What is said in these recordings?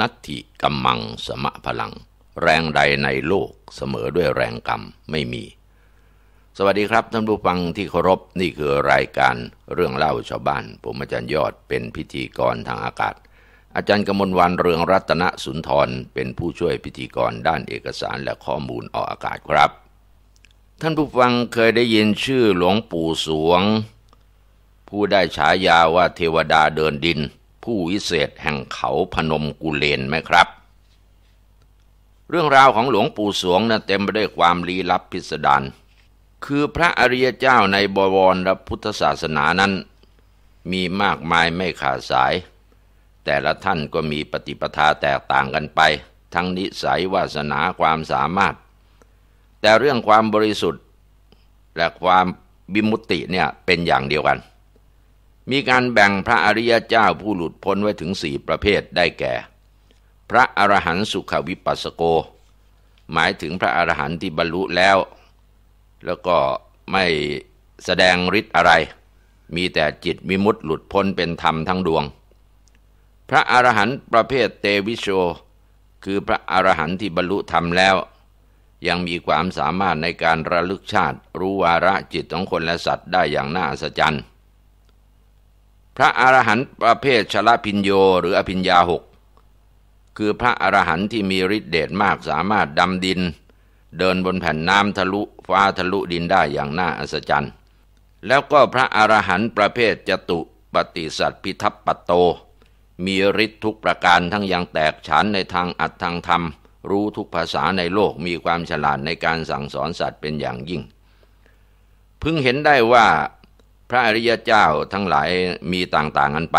นัตถิกัมมังสมะพลัง แรงใดในโลกเสมอด้วยแรงกรรมไม่มี สวัสดีครับท่านผู้ฟังที่เคารพนี่คือรายการเรื่องเล่าชาวบ้านผมอาจารย์ยอดเป็นพิธีกรทางอากาศ อาจารย์กมลวันเรืองรัตนสุนทรเป็นผู้ช่วยพิธีกรด้านเอกสารและข้อมูลออกอากาศครับ ท่านผู้ฟังเคยได้ยินชื่อหลวงปู่สวง ผู้ได้ฉายาว่าเทวดาเดินดินผู้วิเศษแห่งเขาพนมกุเลนไหมครับ เรื่องราวของหลวงปู่สวงนะ่ะเต็มไปด้วยความลี้ลับพิสดารคือพระอริยเจ้าในบวรและพุทธศาสนานั้น มีมากมายไม่ขาดสาย แต่ละท่านก็มีปฏิปทาแตกต่างกันไป ทั้งนิสัยวาสนาความสามารถ แต่เรื่องความบริสุทธิ์และความบิมุติเนี่ยเป็นอย่างเดียวกันมีการแบ่งพระอริยเจ้าผู้หลุดพ้นไว้ถึงสี่ประเภทได้แก่ พระอรหันต์สุขวิปัสสโก หมายถึงพระอรหันต์ที่บรรลุแล้ว แล้วก็ไม่แสดงฤทธิ์อะไร มีแต่จิตมิมุตหลุดพ้นเป็นธรรมทั้งดวง พระอรหันต์ประเภทเตวิโช คือพระอรหันต์ที่บรรลุธรรมแล้ว ยังมีความสามารถในการระลึกชาติรู้วาระจิตของคนและสัตว์ได้อย่างน่าอัศจรรย์พระอรหันต์ประเภทชลพิญโยหรืออภิญญาหกคือพระอรหันต์ที่มีฤทธิเดชมากสามารถดำดิน เดินบนแผ่นน้ำทะลุฟ้าทะลุดินได้อย่างน่าอัศจรรย์ แล้วก็พระอรหันต์ประเภทจตุปฏิสัตพิทัพปโต มีฤทธิทุกประการทั้งยังแตกฉานในทางอัตทางธรรม รู้ทุกภาษาในโลกมีความฉลาดในการสั่งสอนสัตว์เป็นอย่างยิ่ง พึงเห็นได้ว่าพระอริยเจ้าทั้งหลายมีต่างๆกันไป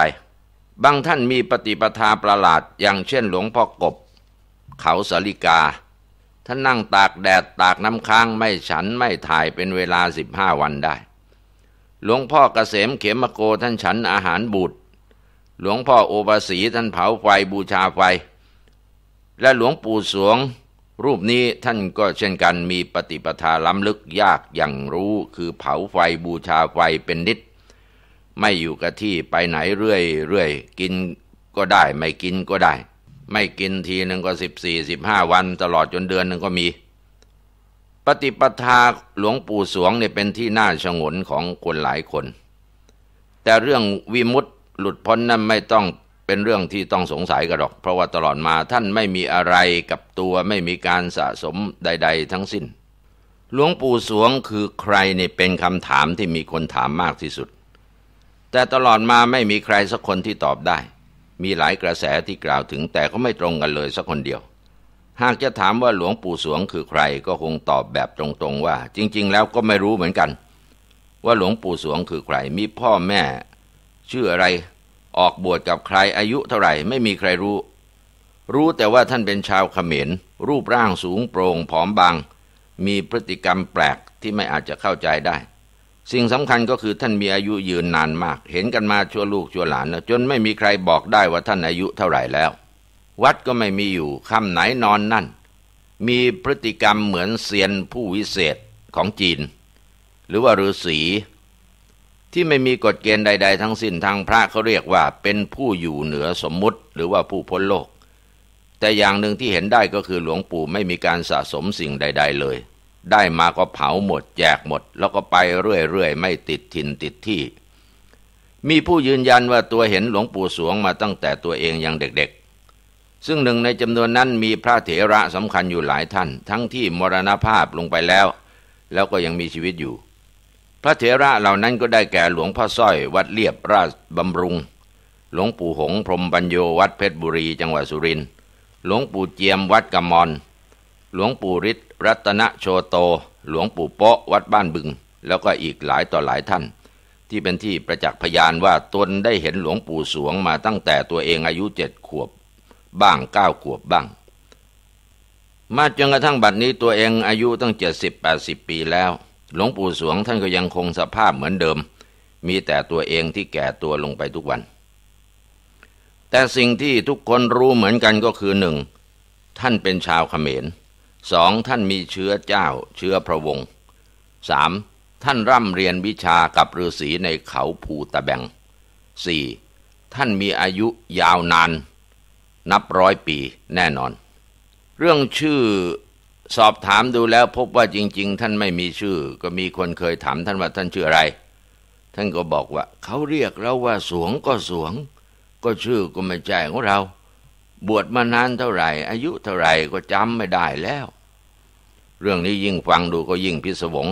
บางท่านมีปฏิปทาประหลาดอย่างเช่นหลวงพ่อกบ เขาสลิกา ท่านนั่งตากแดดตากน้ำค้างไม่ฉันไม่ถ่ายเป็นเวลาสิบห้าวันได้ หลวงพ่อกเกษมเขมโกท่านฉันอาหารบูดหลวงพ่อโอภาสีท่านเผาไฟ บูชาไฟ และหลวงปู่สวงรูปนี้ท่านก็เช่นกันมีปฏิปทาล้ำลึกยากอย่างรู้คือเผาไฟบูชาไฟเป็นนิด ไม่อยู่กับที่ไปไหนเรื่อยเรื่อยกินก็ได้ไม่กินก็ได้ ไม่กินทีหนึ่งก็สิบสี่สิบห้าวัน ตลอดจนเดือนหนึ่งก็มี ปฏิปทาหลวงปู่สวงเนี่ยเป็นที่น่าชงนของคนหลายคน แต่เรื่องวิมุตต์หลุดพ้นนั้นไม่ต้องเป็นเรื่องที่ต้องสงสัยกันหรอกเพราะว่าตลอดมาท่านไม่มีอะไรกับตัวไม่มีการสะสมใด ๆ ทั้งสิ้น หลวงปู่สวงคือใครเนี่ยเป็นคำถามที่มีคนถามมากที่สุด แต่ตลอดมาไม่มีใครสักคนที่ตอบได้ มีหลายกระแสที่กล่าวถึงแต่ก็ไม่ตรงกันเลยสักคนเดียว หากจะถามว่าหลวงปู่สวงคือใครก็คงตอบแบบตรงๆว่า จริง ๆ แล้วก็ไม่รู้เหมือนกัน ว่าหลวงปู่สวงคือใคร มีพ่อแม่ชื่ออะไรออกบวชกับใครอายุเท่าไหร่ไม่มีใครรู้ รู้แต่ว่าท่านเป็นชาวขเขมรรูปร่างสูงโปร่งผอมบางมีพฤติกรรมแปลกที่ไม่อาจจะเข้าใจได้ สิ่งสำคัญก็คือท่านมีอายุยืนนานมาก เห็นกันมาชั่วลูกชั่วหลานจนไม่มีใครบอกได้ว่าท่านอายุเท่าไหร่แล้ว วัดก็ไม่มีอยู่ค่ำไหนนอนนั่น มีพฤติกรรมเหมือนเซียนผู้วิเศษของจีน หรือว่าฤาษีที่ไม่มีกฎเกณฑ์ใดๆทั้งสิ้นทางพระเขาเรียกว่าเป็นผู้อยู่เหนือสมมุติหรือว่าผู้พ้นโลก แต่อย่างหนึ่งที่เห็นได้ก็คือหลวงปู่ไม่มีการสะสมสิ่งใดๆเลย ได้มาก็เผาหมดแจกหมด แล้วก็ไปเรื่อยๆ ไม่ติดถิ่นติดที่ มีผู้ยืนยันว่าตัวเห็นหลวงปู่สวงมาตั้งแต่ตัวเองยังเด็กๆ ซึ่งหนึ่งในจำนวนนั้นมีพระเถระสำคัญอยู่หลายท่าน ทั้งที่มรณภาพลงไปแล้ว แล้วก็ยังมีชีวิตอยู่พระเถระเหล่านั้นก็ได้แก่หลวงพ่อสร้อย วัดเลียบราชบำรุง หลวงปู่หงพรมปัญโยวัดเพชรบุรีจังหวัดสุรินทร์ หลวงปู่เจียมวัดกำมอน หลวงปู่ฤทธิ์รัตนโชโต หลวงปู่โปะวัดบ้านบึง แล้วก็อีกหลายต่อหลายท่าน ที่เป็นที่ประจักษ์พยานว่าตนได้เห็นหลวงปู่สวงมาตั้งแต่ตัวเองอายุเจ็ดขวบ บ้างเก้าขวบบ้าง มาจนกระทั่งบัดนี้ตัวเองอายุตั้งเจ็ดสิบแปดสิบปีแล้วหลวงปู่สวงท่านก็ยังคงสภาพเหมือนเดิม มีแต่ตัวเองที่แก่ตัวลงไปทุกวัน แต่สิ่งที่ทุกคนรู้เหมือนกันก็คือหนึ่งท่านเป็นชาวขเขมรสองท่านมีเชื้อเจ้าเชื้อพระวงศ์สามท่านร่ำเรียนวิชากับฤาษีในเขาภูตะแบงสี่ท่านมีอายุยาวนานนับร้อยปีแน่นอน เรื่องชื่อสอบถามดูแล้วพบว่าจริงๆท่านไม่มีชื่อ ก็มีคนเคยถามท่านว่าท่านชื่ออะไร ท่านก็บอกว่าเขาเรียกเราว่าสวงก็สวง ก็ชื่อก็ไม่ใจของเรา บวชมานานเท่าไหร่ อายุเท่าไหร่ก็จำไม่ได้แล้ว เรื่องนี้ยิ่งฟังดูก็ยิ่งพิศวง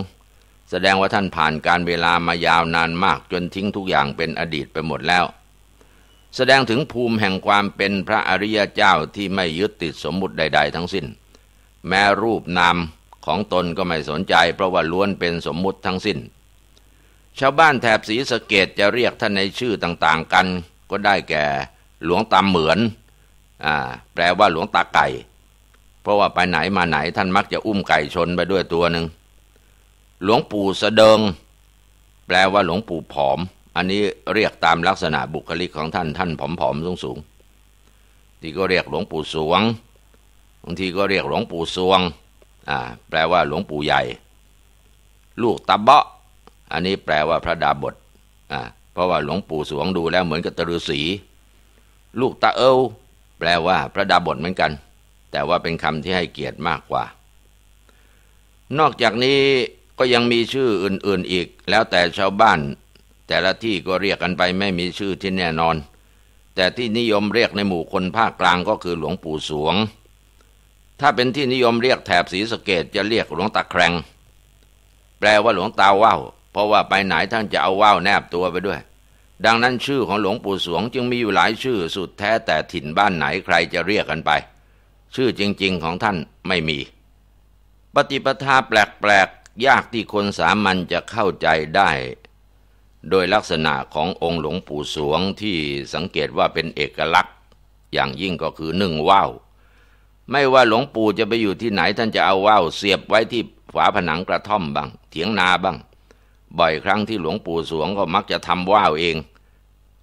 แสดงว่าท่านผ่านการเวลามายาวนานมากจนทิ้งทุกอย่างเป็นอดีตไปหมดแล้ว แสดงถึงภูมิแห่งความเป็นพระอริยเจ้าที่ไม่ยึดติดสมมุติใดๆทั้งสิ้นแม้รูปนามของตนก็ไม่สนใจเพราะว่าล้วนเป็นสมมุติทั้งสิ้น ชาวบ้านแถบสีสะเกดจะเรียกท่านในชื่อต่างๆกัน ก็ได้แก่หลวงตาเหมือนอแปลว่าหลวงตาไก่ เพราะว่าไปไหนมาไหนท่านมักจะอุ้มไก่ชนไปด้วยตัวหนึ่งหลวงปู่สะเดิงแปลว่าหลวงปู่ผอม อันนี้เรียกตามลักษณะบุคลิกของท่านท่านผอมๆ สูงๆที่ก็เรียกหลวงปู่สวงบางทีก็เรียกหลวงปู่สวง แปลว่าหลวงปู่ใหญ่ ลูกตะเบาะ อันนี้แปลว่าพระดาบทเพราะว่าหลวงปู่สวงดูแล้วเหมือนกับตรุษี ลูกตะเอวแปลว่าพระดาบทเหมือนกัน แต่ว่าเป็นคำที่ให้เกียรติมากกว่า นอกจากนี้ก็ยังมีชื่ออื่นๆอีก แล้วแต่ชาวบ้าน แต่ละที่ก็เรียกกันไปไม่มีชื่อที่แน่นอน แต่ที่นิยมเรียกในหมู่คนภาคกลางก็คือหลวงปู่สวงถ้าเป็นที่นิยมเรียกแถบสีสเกตจะเรียกหลวงตาแครง แปลว่าหลวงตาว่าวเพราะว่าไปไหนท่านจะเอาว่าวแนบตัวไปด้วย ดังนั้นชื่อของหลวงปู่สวงจึงมีอยู่หลายชื่อสุดแท้แต่ถิ่นบ้านไหนใครจะเรียกกันไป ชื่อจริงๆของท่านไม่มี ปฏิปทาแปลก ๆ ยากที่คนสามัญจะเข้าใจได้ โดยลักษณะขององค์หลวงปู่สวงที่สังเกตว่าเป็นเอกลักษณ์ อย่างยิ่งก็คือหนึ่งว่าวไม่ว่าหลวงปู่จะไปอยู่ที่ไหนท่านจะเอาว่าวเสียบไว้ที่ฝาผนังกระท่อมบ้างเถียงนาบ้าง บ่อยครั้งที่หลวงปู่สวงก็มักจะทำว่าวเอง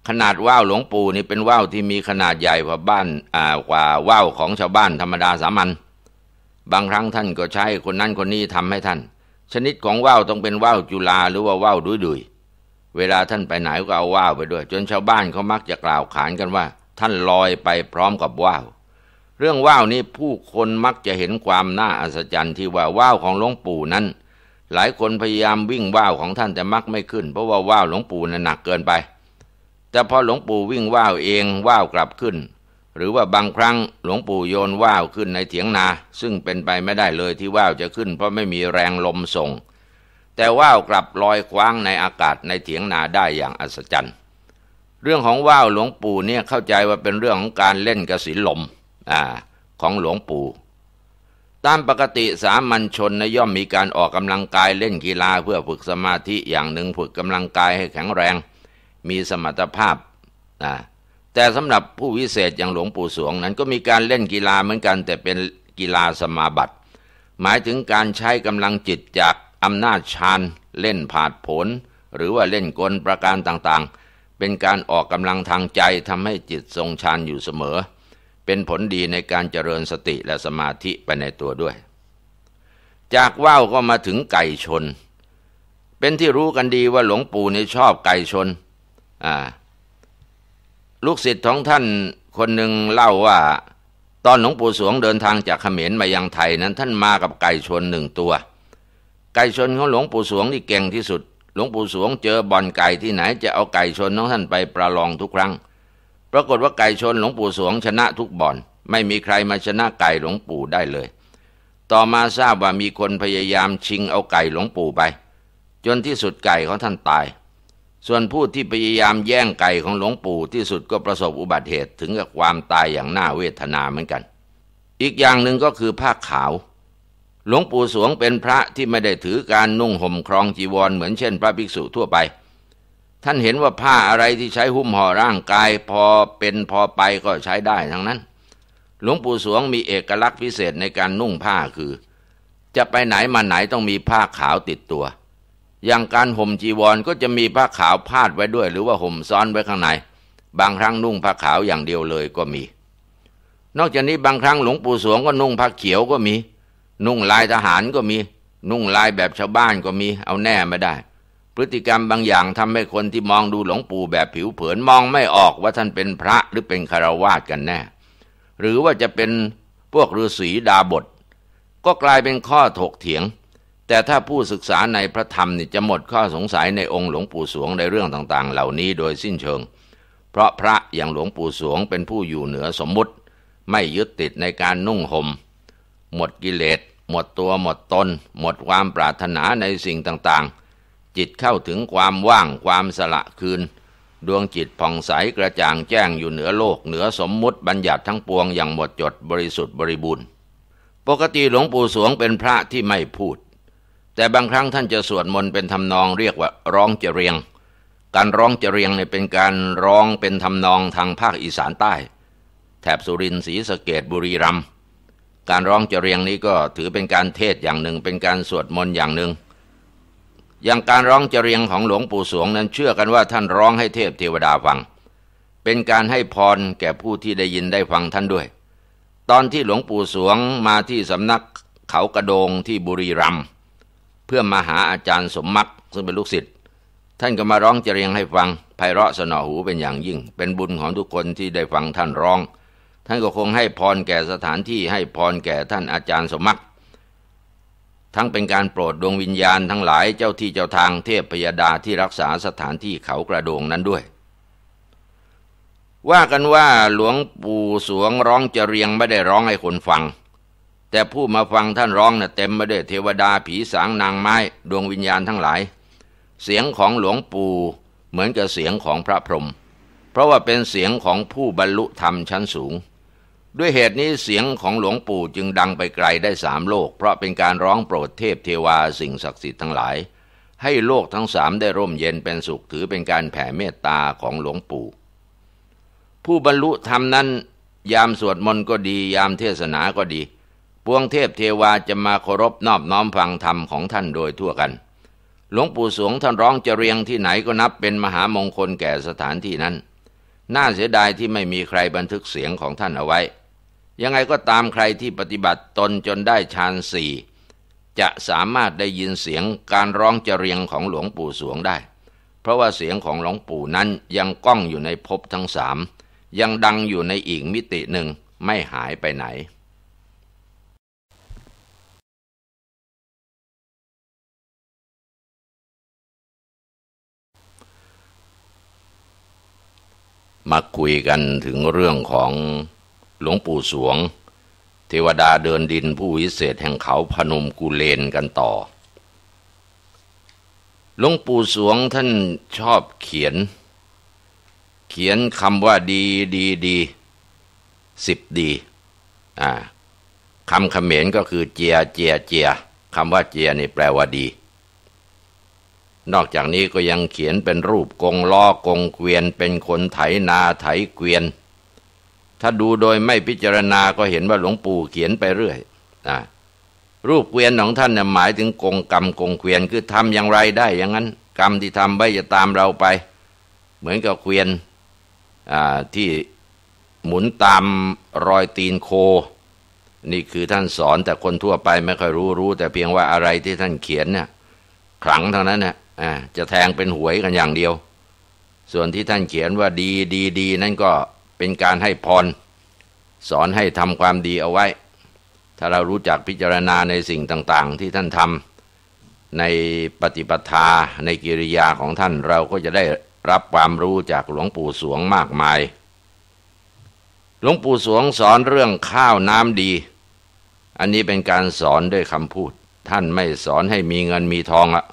ขนาดว่าวหลวงปู่นี่เป็นว่าวที่มีขนาดใหญ่กว่าบ้าน อ่า กว่าว่าวของชาวบ้านธรรมดาสามัญ บางครั้งท่านก็ใช้คนนั้นคนนี้ทำให้ท่าน ชนิดของว่าวต้องเป็นว่าวจุลาหรือว่าว่าวดุยดุยเวลาท่านไปไหนก็เอาว่าวไปด้วย จนชาวบ้านเขามักจะกล่าวขานกันว่า ท่านลอยไปพร้อมกับว่าวเรื่องว่าวนี้ผู้คนมักจะเห็นความน่าอัศจรรย์ที่ว่าว่าวของหลวงปู่นั้น หลายคนพยายามวิ่งว่าวของท่านแต่มักไม่ขึ้นเพราะว่าว่าวหลวงปู่นั้นหนักเกินไป แต่พอหลวงปู่วิ่งว่าวเองว่าวกลับขึ้น หรือว่าบางครั้งหลวงปู่โยนว่าวขึ้นในเถียงนา ซึ่งเป็นไปไม่ได้เลยที่ว่าวจะขึ้นเพราะไม่มีแรงลมส่ง แต่ว่าวกลับลอยคว้างในอากาศในเถียงนาได้อย่างอัศจรรย์ เรื่องของว่าวหลวงปู่เนี่ยเข้าใจว่าเป็นเรื่องของการเล่นกระสีลมอของหลวงปู่ตามปกติสามัญชนนะย่อมมีการออกกำลังกายเล่นกีฬาเพื่อฝึกสมาธิอย่างหนึ่งฝึกกำลังกายให้แข็งแรง มีสมรรถภาพแต่สำหรับผู้วิเศษอย่างหลวงปู่สวง นั้นก็มีการเล่นกีฬาเหมือนกัน แต่เป็นกีฬาสมาบัติ หมายถึงการใช้กำลังจิตจากอำนาจฌานเล่นผาดผล หรือว่าเล่นกลประการต่างๆ เป็นการออกกำลังทางใจทำให้จิตทรงฌานอยู่เสมอเป็นผลดีในการเจริญสติและสมาธิไปในตัวด้วย จากว่าวก็มาถึงไก่ชน เป็นที่รู้กันดีว่าหลวงปู่นี่ชอบไก่ชนอ่าลูกศิษย์ของท่านคนหนึ่งเล่าว่า ตอนหลวงปู่สวงเดินทางจากเขมรมายังไทยนั้นท่านมากับไก่ชนหนึ่งตัว ไก่ชนของหลวงปู่สวงนี่เก่งที่สุด หลวงปู่สวงเจอบ่อนไก่ที่ไหนจะเอาไก่ชนของท่านไปประลองทุกครั้งปรากฏว่าไก่ชนหลวงปู่สวงชนะทุกบ่อนไม่มีใครมาชนะไก่หลวงปู่ได้เลย ต่อมาทราบว่ามีคนพยายามชิงเอาไก่หลวงปู่ไป จนที่สุดไก่ของท่านตาย ส่วนผู้ที่พยายามแย่งไก่ของหลวงปู่ที่สุดก็ประสบอุบัติเหตุถึงกับความตายอย่างน่าเวทนาเหมือนกัน อีกอย่างหนึ่งก็คือผ้าขาว หลวงปู่สวงเป็นพระที่ไม่ได้ถือการนุ่งห่มครองจีวรเหมือนเช่น พระภิกษุทั่วไปท่านเห็นว่าผ้าอะไรที่ใช้หุ้มห่อร่างกายพอเป็นพอไปก็ใช้ได้ทั้งนั้น หลวงปู่สวงมีเอกลักษณ์พิเศษในการนุ่งผ้าคือ จะไปไหนมาไหนต้องมีผ้าขาวติดตัว อย่างการห่มจีวรก็จะมีผ้าขาวพาดไว้ด้วย หรือว่าห่มซ้อนไว้ข้างในบางครั้งนุ่งผ้าขาวอย่างเดียวเลยก็มี นอกจากนี้บางครั้งหลวงปู่สวงก็นุ่งผ้าเขียวก็มี นุ่งลายทหารก็มี นุ่งลายแบบชาวบ้านก็มีเอาแน่ไม่ได้พฤติกรรมบางอย่างทำให้คนที่มองดูหลวงปู่แบบผิวเผินมองไม่ออกว่าท่านเป็นพระหรือเป็นคารวาสกันแน่ หรือว่าจะเป็นพวกฤาษีดาบทก็กลายเป็นข้อถกเถียงแต่ถ้าผู้ศึกษาในพระธรรมนี่จะหมดข้อสงสัยในองค์หลวงปู่สวงในเรื่องต่างๆ เหล่านี้โดยสิ้นเชิง เพราะพระอย่างหลวงปู่สวงเป็นผู้อยู่เหนือสมมุติ ไม่ยึดติดในการนุ่งหม่มหมดกิเลสหมดตัวหมดตน หมดความปรารถนาในสิ่งต่างๆจิตเข้าถึงความว่างความสละคืน ดวงจิตผ่องใสกระจ่างแจ้งอยู่เหนือโลกเหนือสมมุติบัญญัติทั้งปวงอย่างหมดจดบริสุทธิ์บริบูรณ์ ปกติหลวงปู่สวงเป็นพระที่ไม่พูด แต่บางครั้งท่านจะสวดมนต์เป็นทำนอง เรียกว่าร้องเจรียง การร้องเจรียงเนี่ยเป็นการร้องเป็นทำนองทางภาคอีสานใต้ แถบสุรินทร์ศรีสะเกดบุรีรัมย์การร้องเจรียงนี้ก็ถือเป็นการเทศอย่างหนึ่งเป็นการสวดมนต์อย่างหนึ่งอย่างการร้องเจรียงของหลวงปู่สวงนั้นเชื่อกันว่าท่านร้องให้เทพเทวดาฟัง เป็นการให้พรแก่ผู้ที่ได้ยินได้ฟังท่านด้วย ตอนที่หลวงปู่สวงมาที่สำนักเขากระโดงที่บุรีรัมย์เพื่อมาหาอาจารย์สมมักซึ่งเป็นลูกศิษย์ท่านก็มาร้องเจรียงให้ฟังไพเราะสนอหูเป็นอย่างยิ่ง เป็นบุญของทุกคนที่ได้ฟังท่านร้อง ท่านก็คงให้พรแก่สถานที่ให้พรแก่ท่านอาจารย์สมมักทั้งเป็นการโปรดดวงวิญญาณทั้งหลายเจ้าที่เจ้าทางเทพพยดาที่รักษาสถานที่เขากระโดงนั้นด้วย ว่ากันว่าหลวงปู่สวงร้องจะเรียงไม่ได้ร้องให้คนฟัง แต่ผู้มาฟังท่านร้องนะ่ะเต็มไปด้วยเทวดาผีสางนางไม้ดวงวิญญาณทั้งหลาย เสียงของหลวงปู่เหมือนกับเสียงของพระพรหมเพราะว่าเป็นเสียงของผู้บรรลุธรรมชั้นสูงด้วยเหตุนี้เสียงของหลวงปู่จึงดังไปไกลได้สามโลกเพราะเป็นการร้องโปรดเทพเทวาสิ่งศักดิ์สิทธิ์ทั้งหลาย ให้โลกทั้งสามได้ร่มเย็นเป็นสุขถือเป็นการแผ่เมตตาของหลวงปู่ ผู้บรรลุธรรมนั้นยามสวดมนต์ก็ดียามเทศนาก็ดีปวงเทพเทวาจะมาเคารพนอบน้อมฟังธรรมของท่านโดยทั่วกัน หลวงปู่สวงท่านร้องจะเรียงที่ไหนก็นับเป็นมหามงคลแก่สถานที่นั้น น่าเสียดายที่ไม่มีใครบันทึกเสียงของท่านเอาไว้ยังไงก็ตามใครที่ปฏิบัติตนจนได้ฌานสี่ จะสามารถได้ยินเสียงการร้องเจรียงของหลวงปู่สวงได้ เพราะว่าเสียงของหลวงปู่นั้นยังก้องอยู่ในภพทั้งสาม ยังดังอยู่ในอีกมิติหนึ่งไม่หายไปไหน มาคุยกันถึงเรื่องของหลวงปู่สวงเทวดาเดินดินผู้วิเศษแห่งเขาพนมกุเลนกันต่อหลวงปู่สวงท่านชอบเขียน เขียนคำว่า ดีดีดีสิบดีอ่าคำเขมรก็คือเจียเจียเจียคำว่าเจียนี่แปลว่าดี นอกจากนี้ก็ยังเขียนเป็นรูปกงล้อกงเกวียน เป็นคนไถนาไถเกวียนถ้าดูโดยไม่พิจารณาก็เห็นว่าหลวงปู่เขียนไปเรื่อยนะรูปเกวียนของท่านเนี่ยหมายถึงกงกรรมกงเกวียนคือทำอย่างไรได้ อย่างนั้น กรรมที่ทำไปจะตามเราไป เหมือนกับเกวียนที่หมุนตามรอยตีนโค นี่คือท่านสอนแต่คนทั่วไปไม่ค่อยรู้ รู้ แต่เพียงว่าอะไรที่ท่านเขียนเนี่ยขลังเท่านั้นเนี่ยจะแทงเป็นหวยกันอย่างเดียว ส่วนที่ท่านเขียนว่าดีดีดีนั่นก็เป็นการให้พรสอนให้ทำความดีเอาไว้ ถ้าเรารู้จักพิจารณาในสิ่งต่าง ๆ ที่ท่านทำในปฏิปทาในกิริยาของท่านเราก็จะได้รับความรู้จากหลวงปู่สวงมากมาย หลวงปู่สวงสอนเรื่องข้าวน้ำดี อันนี้เป็นการสอนด้วยคำพูด ท่านไม่สอนให้มีเงินมีทองอะ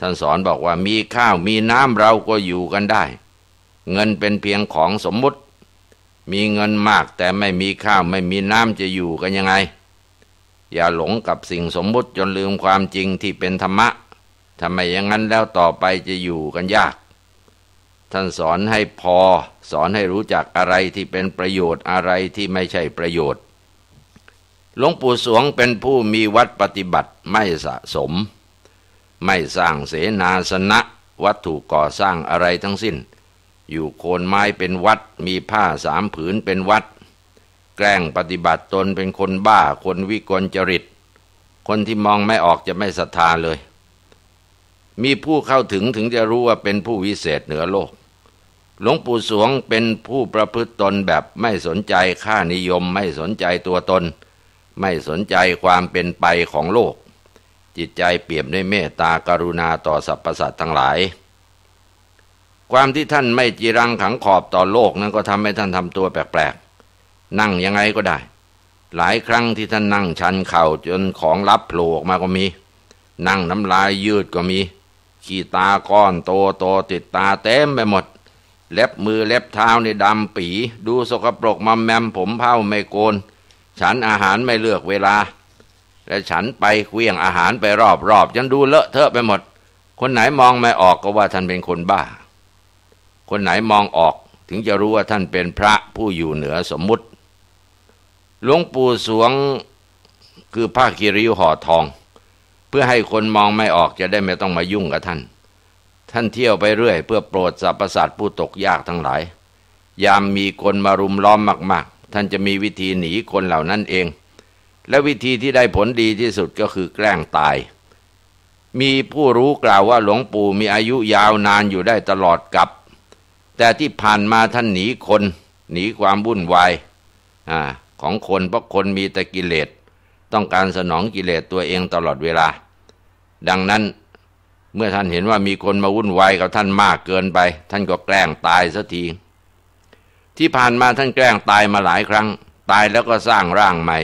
ท่านสอนบอกว่ามีข้าวมีน้ำ เราก็อยู่กันได้ เงินเป็นเพียงของสมมติมีเงินมากแต่ไม่มีข้าวไม่มีน้ำจะอยู่กันยังไง อย่าหลงกับสิ่งสมมุติจนลืมความจริงที่เป็นธรรมะทำไมอย่างนั้นแล้วต่อไปจะอยู่กันยาก ท่านสอนให้พอสอนให้รู้จักอะไรที่เป็นประโยชน์อะไรที่ไม่ใช่ประโยชน์หลวงปู่สวงเป็นผู้มีวัดปฏิบัติไม่สะสม ไม่สร้างเสนาสนะวัตถุก่อสร้างอะไรทั้งสิ้นอยู่โคนไม้เป็นวัดมีผ้าสามผืนเป็นวัด แกล้งปฏิบัติตนเป็นคนบ้าคนวิกลจริต คนที่มองไม่ออกจะไม่ศรัทธาเลย มีผู้เข้าถึงถึงจะรู้ว่าเป็นผู้วิเศษเหนือโลก หลวงปู่สวงเป็นผู้ประพฤติตนแบบไม่สนใจค่านิยมไม่สนใจตัวตน ไม่สนใจความเป็นไปของโลก จิตใจเปี่ยมด้วยเมตตากรุณาต่อสรรพสัตว์ทั้งหลายความที่ท่านไม่จีรังขังขอบต่อโลกนั้นก็ทำให้ท่านทำตัวแปลกๆ นั่งยังไงก็ได้ หลายครั้งที่ท่านนั่งชันเข่าจนของลับโผล่ออกมาก็มี นั่งน้ำลายยืดก็มี ขี้ตาก้อนโตโตติดตาเต็มไปหมด เล็บมือเล็บเท้าในดำปีดูสกปรกมัมแมมผมเผ้าไม่โกน ฉันอาหารไม่เลือกเวลา และฉันไปเคลี้ยงอาหารไปรอบๆจนดูเลอะเทอะไปหมด คนไหนมองไม่ออกก็ว่าท่านเป็นคนบ้าคนไหนมองออกถึงจะรู้ว่าท่านเป็นพระผู้อยู่เหนือสมมุติหลวงปู่สวง คือผ้าคีริ้วห่อทอง เพื่อให้คนมองไม่ออกจะได้ไม่ต้องมายุ่งกับท่าน ท่านเที่ยวไปเรื่อย เพื่อโปรดสรรพสัตว์ผู้ตกยากทั้งหลาย ยามมีคนมารุมล้อมมาก ๆ ท่านจะมีวิธีหนีคนเหล่านั้นเอง และวิธีที่ได้ผลดีที่สุดก็คือแกล้งตาย มีผู้รู้กล่าวว่าหลวงปู่มีอายุยาวนานอยู่ได้ตลอดกับแต่ที่ผ่านมาท่านหนีคน หนีความวุ่นวายของคนเพราะคนมีแต่กิเลส ต้องการสนองกิเลสตัวเองตลอดเวลา ดังนั้นเมื่อท่านเห็นว่ามีคนมาวุ่นวายกับท่านมากเกินไป ท่านก็แกล้งตายสักทีที่ผ่านมาท่านแกล้งตายมาหลายครั้งตายแล้วก็สร้างร่างใหม่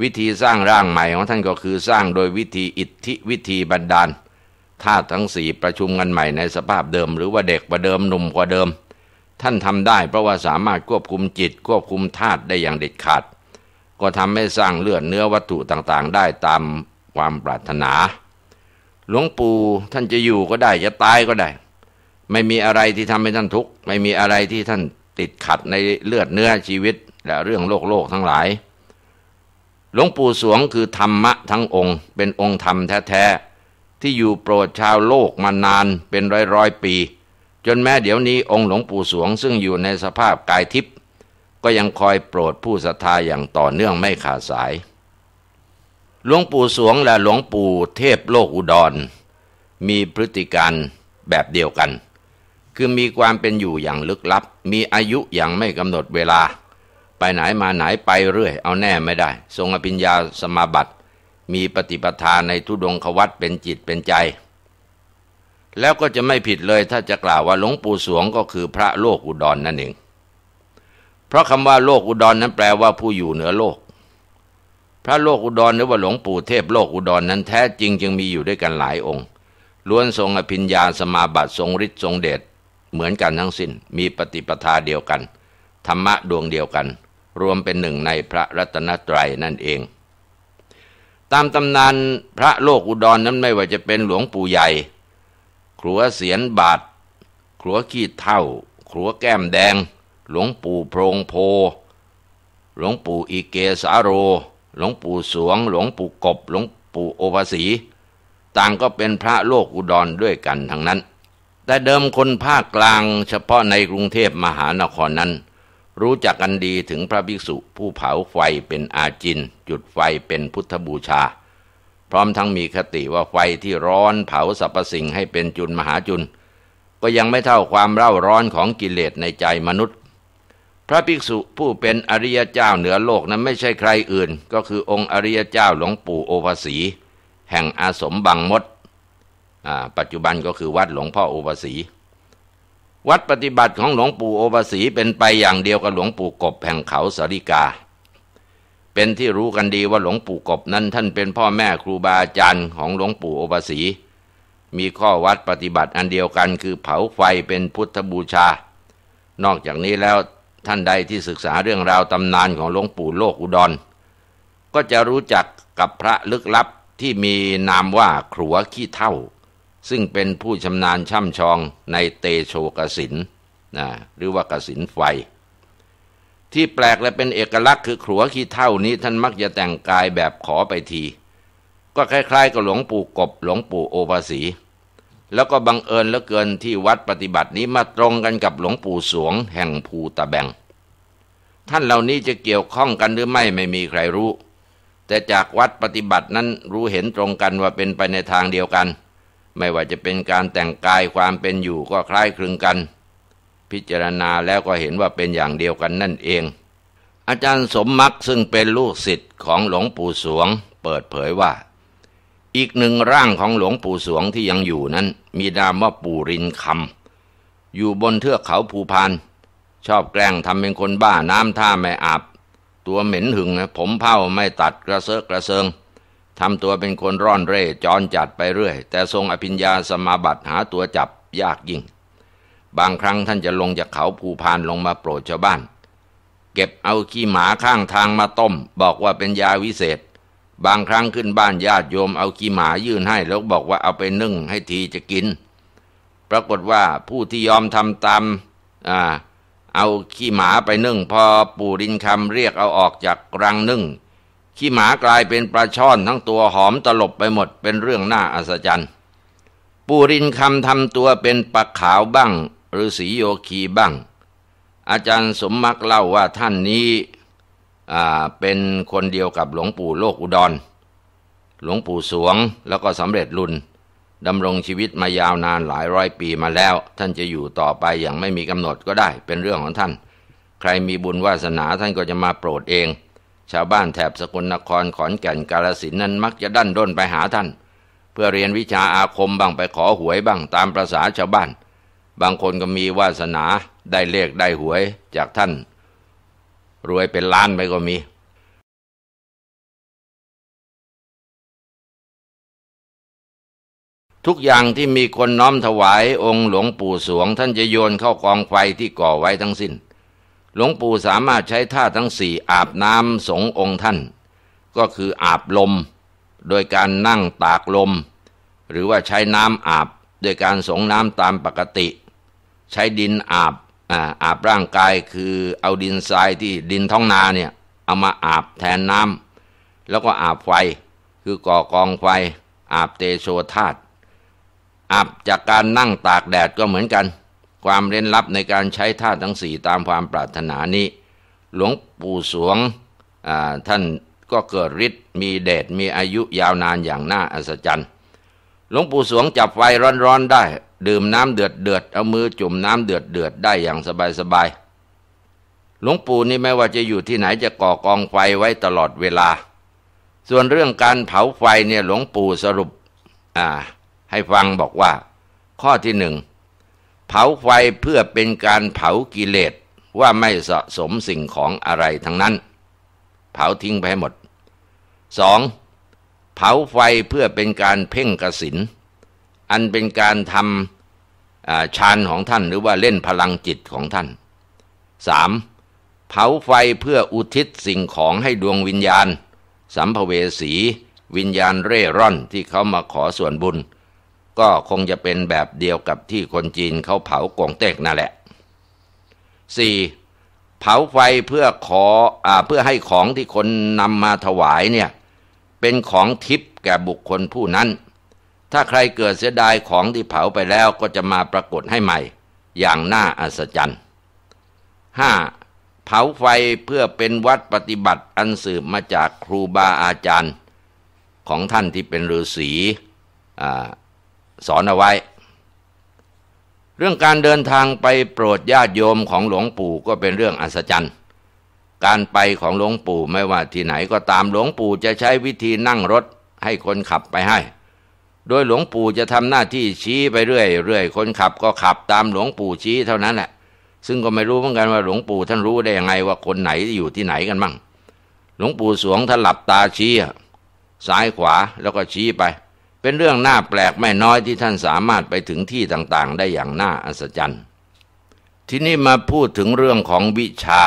วิธีสร้างร่างใหม่ของท่านก็คือสร้างโดยวิธีอิทธิ วิธีบันดาลธาตุทั้งสี่ประชุมกันใหม่ในสภาพเดิมหรือว่าเด็กกว่าเดิมหนุ่มกว่าเดิม ท่านทำได้เพราะว่าสามารถควบคุมจิตควบคุมธาตุได้อย่างเด็ดขาดก็ทำให้สร้างเลือดเนื้อวัตถุต่างๆ ได้ตามความปรารถนา หลวงปู่ท่านจะอยู่ก็ได้จะตายก็ได้ ไม่มีอะไรที่ทำให้ท่านทุกข์ไม่มีอะไรที่ท่านติดขัดในเลือดเนื้อชีวิตและเรื่องโลกโลกทั้งหลายหลวงปู่สวงคือธรรมะทั้งองค์ เป็นองค์ธรรมแท้ๆที่อยู่โปรดชาวโลกมานานเป็นร้อยร้อยปี จนแม้เดี๋ยวนี้องค์หลวงปู่สวงซึ่งอยู่ในสภาพกายทิพย์ก็ยังคอยโปรดผู้ศรัทธาอย่างต่อเนื่องไม่ขาดสาย หลวงปู่สวงและหลวงปู่เทพโลกอุดร มีพฤติการแบบเดียวกัน คือมีความเป็นอยู่อย่างลึกลับ มีอายุอย่างไม่กำหนดเวลา ไปไหนมาไหนไปเรื่อย เอาแน่ไม่ได้ ทรงอภิญญาสมาบัติมีปฏิปทาในทุดงควัตเป็นจิตเป็นใจ แล้วก็จะไม่ผิดเลยถ้าจะกล่าวว่าหลวงปู่สวงก็คือพระโลกอุดรนนั่นเองเพราะคำว่าโลกอุดรนนั้นแปลว่าผู้อยู่เหนือโลก พระโลกอุดรหรือว่าหลวงปู่เทพโลกอุดรนนั้นแท้จริงจึงมีอยู่ด้วยกันหลายองค์ ล้วนทรงอภิญญาสมาบัติทรงฤทธิ์ทรงเดชเหมือนกันทั้งสิน้นมีปฏิปทาเดียวกันธรรมะดวงเดียวกัน รวมเป็นหนึ่งในพระรัตนตรัยนั่นเองตามตำนานพระโลกอุดรนนั้นไม่ว่าจะเป็นหลวงปู่ใหญ่ ครัวเสียนบาทครัวขี้เท่าครัวแก้มแดง หลวงปู่โพรงโพ หลวงปู่อีเกสาโร หลวงปู่สวง หลวงปู่กบหลวงปู่โอภาษีต่างก็เป็นพระโลกอุดรด้วยกันทั้งนั้น แต่เดิมคนภาคกลางเฉพาะในกรุงเทพมหานครนั้นรู้จักกันดีถึงพระภิกษุผู้เผาไฟเป็นอาจิน จุดไฟเป็นพุทธบูชา พร้อมทั้งมีคติว่าไฟที่ร้อนเผาสรรพสิ่ง ให้เป็นจุนมหาจุนก็ยังไม่เท่าความเร่าร้อนของกิเลสในใจมนุษย์ พระภิกษุผู้เป็นอริยเจ้าเหนือโลกนั้นไม่ใช่ใครอื่น ก็คือองค์อริยเจ้าหลวงปู่โอภาสี แห่งอาสมบังมดปัจจุบันก็คือวัดหลวงพ่อโอภาสีวัดปฏิบัติของหลวงปู่โอภาสีเป็นไปอย่างเดียวกับหลวงปู่กบแห่งเขาสริกา เป็นที่รู้กันดีว่าหลวงปู่กบนั้นท่านเป็นพ่อแม่ครูบาอาจารย์ของหลวงปู่โอภาสี มีข้อวัดปฏิบัติอันเดียวกันคือเผาไฟเป็นพุทธบูชา นอกจากนี้แล้วท่านใดที่ศึกษาเรื่องราวตำนานของหลวงปู่โลกอุดร ก็จะรู้จักกับพระลึกลับที่มีนามว่าขรัวขี้เท่าซึ่งเป็นผู้ชำนาญช่ำชองในเตโชกสินนะหรือว่ากสินไฟ ที่แปลกและเป็นเอกลักษณ์คือขัวขี้เท่านี้ ท่านมักจะแต่งกายแบบขอไปที ก็คล้ายๆกับหลวงปู่กบ หลวงปู่โอภาสีแล้วก็บังเอิญเหลือเกินที่วัดปฏิบัตินี้มาตรงกันกับหลวงปู่สวง แห่งภูตะแบงท่านเหล่านี้จะเกี่ยวข้องกันหรือไม่ไม่มีใครรู้ แต่จากวัดปฏิบัตินั้นรู้เห็นตรงกันว่าเป็นไปในทางเดียวกันไม่ว่าจะเป็นการแต่งกายความเป็นอยู่ก็คล้ายคลึงกัน พิจารณาแล้วก็เห็นว่าเป็นอย่างเดียวกันนั่นเอง อาจารย์สมมักซึ่งเป็นลูกศิษย์ของหลวงปู่สวงเปิดเผยว่า อีกหนึ่งร่างของหลวงปู่สวงที่ยังอยู่นั้นมีนามว่าปู่รินคำอยู่บนเทือกเขาภูพานชอบแกล้งทำเป็นคนบ้าน้ำท่าไม่อาบ ตัวเหม็นหึงนะผมเผาไม่ตัดกระเซาะกระเซิงทำตัวเป็นคนร่อนเร่จอนจัดไปเรื่อย แต่ทรงอภิญญาสมาบัติหาตัวจับยากยิ่ง บางครั้งท่านจะลงจากเขาภูพานลงมาโปรดชาวบ้าน เก็บเอาขี้หมาข้างทางมาต้ม บอกว่าเป็นยาวิเศษ บางครั้งขึ้นบ้านญาติโยมเอาขี้หมายื่นให้แล้วบอกว่าเอาไปนึ่งให้ทีจะกิน ปรากฏว่าผู้ที่ยอมทำตามอเอาขี้หมาไปนึ่ง พอปู่ดินคำเรียกเอาออกจากรังนึ่งขี้หมากลายเป็นปลาช่อนทั้งตัวหอมตลบไปหมดเป็นเรื่องน่าอัศจรรย์ปูรินคำทำตัวเป็นปลาขาวบ้างหรือสีโยคีบ้าง อาจารย์สมมักเล่าว่าท่านนี้เป็นคนเดียวกับหลวงปู่โลกอุดร หลวงปู่สวงแล้วก็สำเร็จรุนดำรงชีวิตมายาวนานหลายร้อยปีมาแล้ว ท่านจะอยู่ต่อไปอย่างไม่มีกำหนดก็ได้เป็นเรื่องของท่าน ใครมีบุญวาสนาท่านก็จะมาโปรดเองชาวบ้านแถบสกลนครขอนแก่นกาลสินนั้นมักจะดั้นด้นไปหาท่าน เพื่อเรียนวิชาอาคมบ้างไปขอหวยบ้างตามประษาชาวบ้าน บางคนก็มีวาสนาได้เลขได้หวยจากท่าน รวยเป็นล้านไปก็มี ทุกอย่างที่มีคนน้อมถวายองค์หลวงปู่สวงท่านจะโยนเข้ากองไฟที่ก่อไว้ทั้งสิน้นหลวงปู่สามารถใช้ท่าทั้งสี่อาบน้ำสงองค์ท่าน ก็คืออาบลม โดยการนั่งตากลม หรือว่าใช้น้ำอาบโดยการสงน้ำตามปกติ ใช้ดินอาบอาบร่างกายคือเอาดินทรายที่ดินท้องนาเนี่ยเอามาอาบแทนน้ำแล้วก็อาบไฟคือก่อกองไฟ อาบเตโชธาตอาบจากการนั่งตากแดดก็เหมือนกันความเร้นลับในการใช้ธาตุทั้งสี่ตามความปรารถนานี้ หลวงปู่สวงท่านก็เกิดฤทธิ์มีเดชมีอายุยาวนานอย่างน่าอัศจรรย์ หลวงปู่สวงจับไฟร้อนๆได้ ดื่มน้ำเดือดเดือดเอามือจุ่มน้ำเดือดเดือดได้อย่างสบายๆหลวงปู่นี่ไม่ว่าจะอยู่ที่ไหนจะก่อกองไฟไว้ตลอดเวลา ส่วนเรื่องการเผาไฟเนี่ยหลวงปู่สรุปให้ฟังบอกว่าข้อที่หนึ่งเผาไฟเพื่อเป็นการเผากิเลสว่าไม่สะสมสิ่งของอะไรทั้งนั้น เผาทิ้งไปให้หมด 2. เผาไฟเพื่อเป็นการเพ่งกสินอันเป็นการทำฌานของท่านหรือว่าเล่นพลังจิตของท่าน 3. เผาไฟเพื่ออุทิศสิ่งของให้ดวงวิญญาณ สัมภเวสีวิญญาณเร่ร่อนที่เขามาขอส่วนบุญก็คงจะเป็นแบบเดียวกับที่คนจีนเขาเผากงเต็กนั่นแหละ 4. เผาไฟเพื่อขออเพื่อให้ของที่คนนำมาถวายเนี่ยเป็นของทิพย์แก่บุคคลผู้นั้น ถ้าใครเกิดเสียดายของที่เผาไปแล้วก็จะมาปรากฏให้ใหม่ อย่างน่าอัศจรรย์ 5. เผาไฟเพื่อเป็นวัดปฏิบัติอันสืบมาจากครูบาอาจารย์ ของท่านที่เป็นฤาษี อ่าสอนเอาไว้ เรื่องการเดินทางไปโปรดญาติโยมของหลวงปู่ก็เป็นเรื่องอัศจรรย์ การไปของหลวงปู่ไม่ว่าที่ไหนก็ตามหลวงปู่จะใช้วิธีนั่งรถให้คนขับไปให้ โดยหลวงปู่จะทำหน้าที่ชี้ไปเรื่อยเรื่อยคนขับก็ขับตามหลวงปู่ชี้เท่านั้นแหละซึ่งก็ไม่รู้เหมือนกันว่าหลวงปู่ท่านรู้ได้ยังไงว่าคนไหนอยู่ที่ไหนกันมั่ง หลวงปู่สวงท่านหลับตาชี้ซ้ายขวาแล้วก็ชี้ไปเป็นเรื่องน่าแปลกไม่น้อยที่ท่านสามารถไปถึงที่ต่างๆ ได้อย่างน่าอัศจรรย์ ที่นี้มาพูดถึงเรื่องของวิชา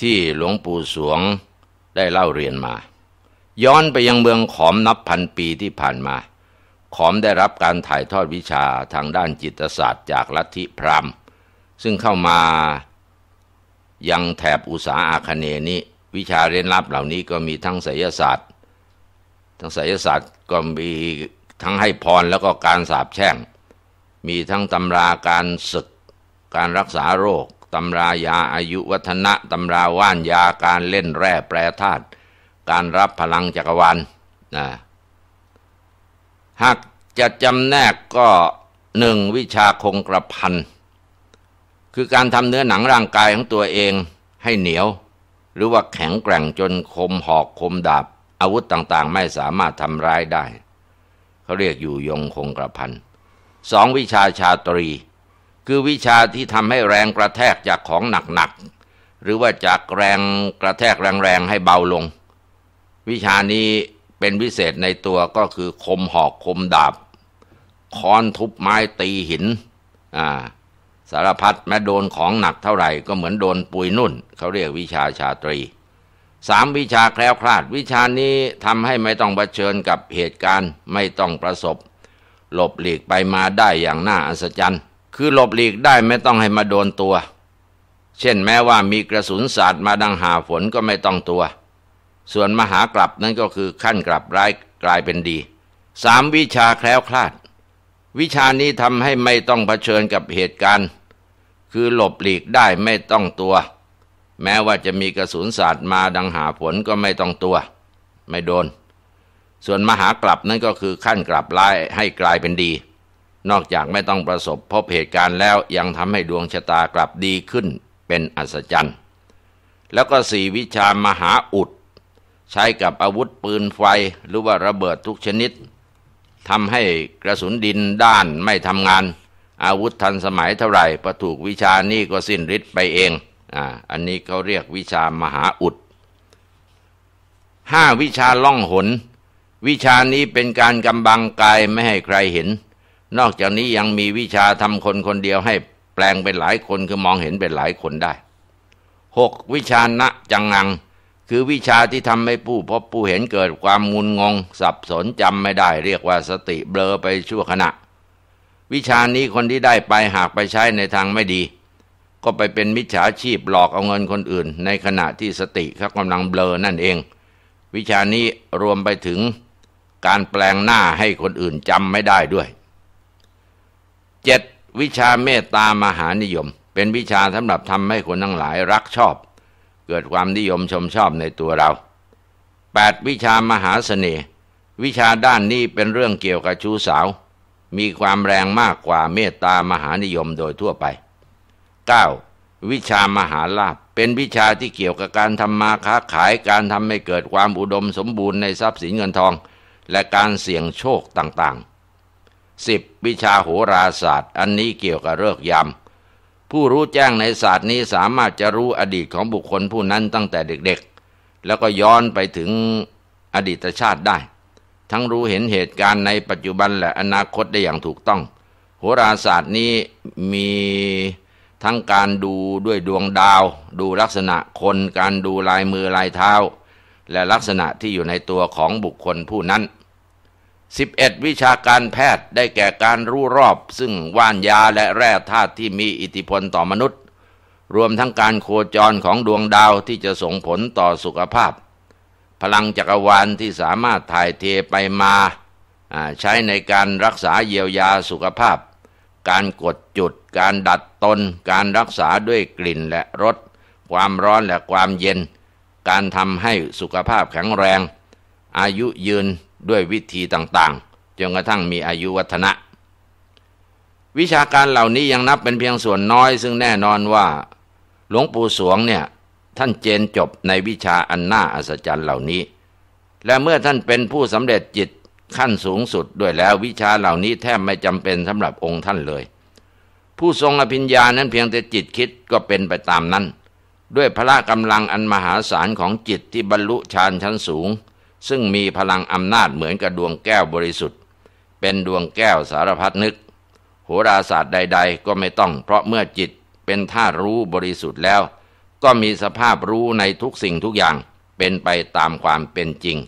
ที่หลวงปู่สวงได้เล่าเรียนมา ย้อนไปยังเมืองขอมนับพันปีที่ผ่านมา ขอมได้รับการถ่ายทอดวิชาทางด้านจิตศาสตร์ จากลัทธิพราหมณ์ซึ่งเข้ามายังแถบอุษาอาคเนนี้ วิชาเรียนรับเหล่านี้ก็มีทั้งไสยศาสตร์ทั้งไสยศาสตร์ก็มีทั้งให้พรแล้วก็การสาบแช่ง มีทั้งตำราการศึกการรักษาโรคตำรายาอายุวัฒนะตำราว่านยาการเล่นแร่แปรธาตุการรับพลังจักรวาลนะหากจะจำแนกก็หนึ่งวิชาคงกระพันคือการทำเนื้อหนังร่างกายของตัวเองให้เหนียว หรือว่าแข็งแกร่งจนคมหอกคมดาบอาวุธต่างๆ ไม่สามารถทำร้ายได้เขาเรียกอยู่ยงคงกระพันสองวิชาชาตรี คือวิชาที่ทำให้แรงกระแทกจากของหนักๆหรือว่าจากแรงกระแทกแรงๆให้เบาลง วิชานี้เป็นพิเศษในตัวก็คือ คมหอกคมดาบค้อนทุบไม้ตีหินอ่าสารพัดแม้โดนของหนักเท่าไหร่ก็เหมือนโดนปุยนุ่นเขาเรียกวิชาชาตรีสามวิชาแคล้วคลาด วิชานี้ทำให้ไม่ต้องเผชิญกับเหตุการณ์ไม่ต้องประสบหลบหลีกไปมาได้อย่างน่าอัศจรรย์ คือหลบหลีกได้ไม่ต้องให้มาโดนตัว เช่นแม้ว่ามีกระสุนสาดมาดังหาฝนก็ไม่ต้องตัว ส่วนมหากลับนั่นก็คือขั้นกลับร้ายกลายเป็นดีสามวิชาแคล้วคลาด วิชานี้ทำให้ไม่ต้องเผชิญกับเหตุการณ์ คือหลบหลีกได้ไม่ต้องตัวแม้ว่าจะมีกระสุนสาดมาดังหาผลก็ไม่ต้องตัว ไม่โดน ส่วนมหากลับนั่นก็คือขั้นกลับร้ายให้กลายเป็นดี นอกจากไม่ต้องประสบพบเหตุการณ์แล้วยังทำให้ดวงชะตากลับดีขึ้นเป็นอัศจรรย์ แล้วก็สี่วิชามหาอุด ใช้กับอาวุธปืนไฟหรือว่าระเบิดทุกชนิดทำให้กระสุนดินด้านไม่ทำงาน อาวุธทันสมัยเท่าไหร่ประถูกวิชานี่ก็สิ้นฤทธิ์ไปเองอ่า อันนี้เขาเรียกวิชามหาอุดห้าวิชาล่องหน วิชานี้เป็นการกำบังกายไม่ให้ใครเห็น นอกจากนี้ยังมีวิชาทำคนคนเดียวให้แปลงเป็นหลายคนคือมองเห็นเป็นหลายคนได้หกวิชาณจังงัง คือวิชาที่ทำให้ผู้พบผู้เห็นเกิดความงุนงง สับสนจำไม่ได้ เรียกว่าสติเบลอไปชั่วขณะ วิชานี้คนที่ได้ไปหากไปใช้ในทางไม่ดีก็ไปเป็นมิจฉาชีพหลอกเอาเงินคนอื่น ในขณะที่สติเขากำลังเบลอนั่นเอง วิชานี้รวมไปถึง การแปลงหน้าให้คนอื่นจำไม่ได้ด้วยเจ็ดวิชาเมตตามหานิยม เป็นวิชาสำหรับทำให้คนทั้งหลายรักชอบ เกิดความนิยมชมชอบในตัวเรา 8. วิชามหาสเสน่ห์วิชาด้านนี้เป็นเรื่องเกี่ยวกับชู้สาว มีความแรงมากกว่าเมตตามหานิยมโดยทั่วไป 9. วิชามหาลาภเป็นวิชาที่เกี่ยวกับการทำมาค้าขายการทำให้เกิดความอุดมสมบูรณ์ในทรัพย์สินเงินทองและการเสี่ยงโชคต่างๆ 10. วิชาโหราศาสตร์ อันนี้เกี่ยวกับเลิกยามผู้รู้แจ้งในศาสตร์นี้สามารถจะรู้อดีตของบุคคลผู้นั้นตั้งแต่เด็กๆ แล้วก็ย้อนไปถึงอดีตชาติได้ ทั้งรู้เห็นเหตุการณ์ในปัจจุบันและอนาคตได้อย่างถูกต้อง โหราศาสตร์นี้มีทั้งการดูด้วยดวงดาว ดูลักษณะคนการดูลายมือลายเท้า และลักษณะที่อยู่ในตัวของบุคคลผู้นั้น11วิชาการแพทย์ได้แก่การรู้รอบ ซึ่งว่านยาและแร่ธาตุที่มีอิทธิพลต่อมนุษย์ รวมทั้งการโคจรของดวงดาวที่จะส่งผลต่อสุขภาพ พลังจักรวาลที่สามารถถ่ายเทไปมา ใช้ในการรักษาเยียวยาสุขภาพการกดจุด การดัดตน การรักษาด้วยกลิ่นและรสความร้อนและความเย็น การทำให้สุขภาพแข็งแรง อายุยืนด้วยวิธีต่างๆ จนกระทั่งมีอายุวัฒนะวิชาการเหล่านี้ยังนับเป็นเพียงส่วนน้อยซึ่งแน่นอนว่าหลวงปู่สวงเนี่ย ท่านเจนจบในวิชาอันน่าอัศจรรย์เหล่านี้ และเมื่อท่านเป็นผู้สำเร็จจิตขั้นสูงสุดด้วยแล้ววิชาเหล่านี้แทบไม่จำเป็นสำหรับองค์ท่านเลย ผู้ทรงอภิญญานั้นเพียงแต่จิตคิดก็เป็นไปตามนั้น ด้วยพละกำลังอันมหาศาลของจิตที่บรรลุฌานชั้นสูง ซึ่งมีพลังอำนาจเหมือนกับดวงแก้วบริสุทธิ์ เป็นดวงแก้วสารพัดนึก โหราศาสตร์ใดๆ ก็ไม่ต้องเพราะเมื่อจิตเป็นท่ารู้บริสุทธิ์แล้ว ก็มีสภาพรู้ในทุกสิ่งทุกอย่างเป็นไปตามความเป็นจริง